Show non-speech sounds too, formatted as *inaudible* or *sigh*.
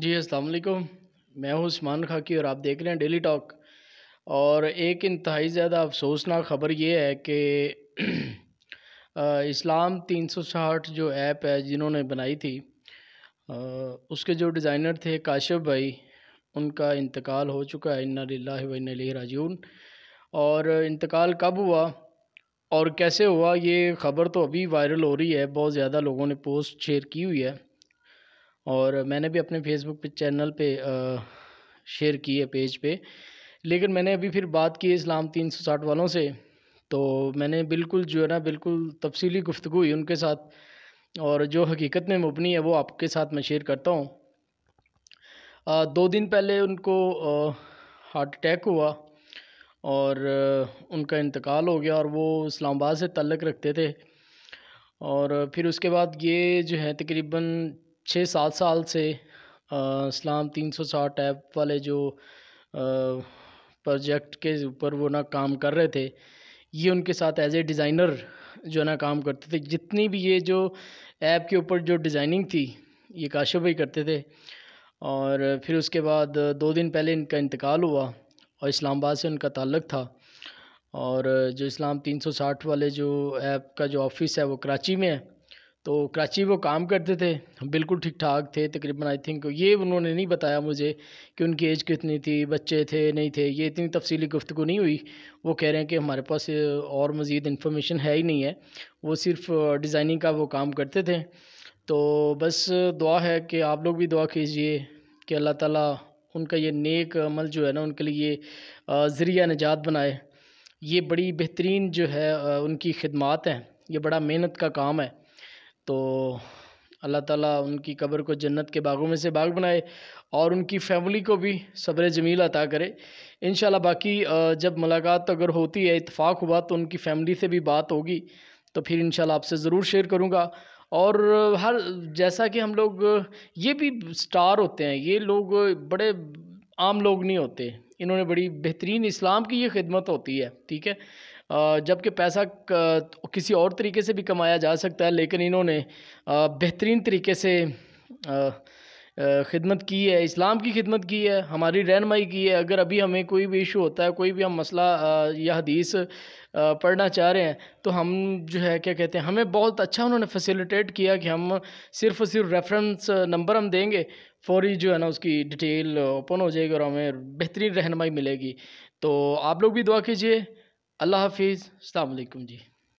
जी अस्सलाम मैं हूं उस्मान खाकी और आप देख रहे हैं डेली टॉक और एक इंतहाई ज़्यादा अफसोसनाक ख़बर ये है कि *clears throat* इस्लाम तीन सौ साठ जो ऐप है जिन्होंने बनाई थी आ, उसके जो डिज़ाइनर थे काशिफ भाई उनका इंतकाल हो चुका है इन्ना लाला राजून और इंतकाल कब हुआ और कैसे हुआ ये ख़बर तो अभी वायरल हो रही है बहुत ज़्यादा लोगों ने पोस्ट शेयर की हुई है और मैंने भी अपने फेसबुक पे चैनल पे शेयर की है पेज पे लेकिन मैंने अभी फिर बात की इस्लाम तीन सौ साठ वालों से तो मैंने बिल्कुल जो है ना बिल्कुल तफसीली गुफ्तु हुई उनके साथ और जो हकीकत में मुबनी है वो आपके साथ मैं शेयर करता हूँ दो दिन पहले उनको हार्ट अटैक हुआ और उनका इंतकाल हो गया और वो इस्लामाबाद से तल्लक रखते थे और फिर उसके बाद ये जो है तकरीबन छः सात साल से इस्लाम तीन सौ साठ ऐप वाले जो प्रोजेक्ट के ऊपर वो ना काम कर रहे थे ये उनके साथ एज ए डिज़ाइनर जो ना काम करते थे जितनी भी ये जो ऐप के ऊपर जो डिज़ाइनिंग थी ये काशो भाई करते थे और फिर उसके बाद दो दिन पहले इनका इंतकाल हुआ और इस्लामाबाद से उनका ताल्लक़ था और जो इस्लाम 360 वाले जो ऐप का जो ऑफिस है वो कराची में है तो कराची वो काम करते थे बिल्कुल ठीक ठाक थे तकरीबन आई थिंक ये उन्होंने नहीं बताया मुझे कि उनकी एज कितनी थी बच्चे थे नहीं थे ये इतनी तफसीली गुफ्तु नहीं हुई वो कह रहे हैं कि हमारे पास और मज़ीद इन्फॉर्मेशन है ही नहीं है वो सिर्फ डिज़ाइनिंग का वो काम करते थे तो बस दुआ है कि आप लोग भी दुआ कीजिए कि अल्लाह ताला उनका ये नेक अमल जो है ना उनके लिए ज़रिया निजात बनाए ये बड़ी बेहतरीन जो है उनकी खदमात हैं ये बड़ा मेहनत का काम है तो अल्लाह ताला उनकी कब्र को जन्नत के बागों में से बाग बनाए और उनकी फैमिली को भी सब्र जमील अता करे इन बाकी जब मुलाकात तो अगर होती है इतफ़ाक़ हुआ तो उनकी फ़ैमिली से भी बात होगी तो फिर इन आपसे ज़रूर शेयर करूँगा और हर जैसा कि हम लोग ये भी स्टार होते हैं ये लोग बड़े आम लोग नहीं होते इन्होंने बड़ी बेहतरीन इस्लाम की ये खिदमत होती है ठीक है जबकि पैसा किसी और तरीके से भी कमाया जा सकता है लेकिन इन्होंने बेहतरीन तरीके से खिदमत की है इस्लाम की खिदमत की है हमारी रहनमाई की है अगर अभी हमें कोई भी इशू होता है कोई भी हम मसला या हदीस पढ़ना चाह रहे हैं तो हम जो है क्या कहते हैं हमें बहुत अच्छा उन्होंने फैसिलिटेट किया कि हम सिर्फ और सिर्फ रेफरेंस नंबर हम देंगे फौरी जो है ना उसकी डिटेल ओपन हो जाएगी और हमें बेहतरीन रहनमाई मिलेगी तो आप लोग भी दुआ कीजिए अल्लाह हाफिज़ अलकुम जी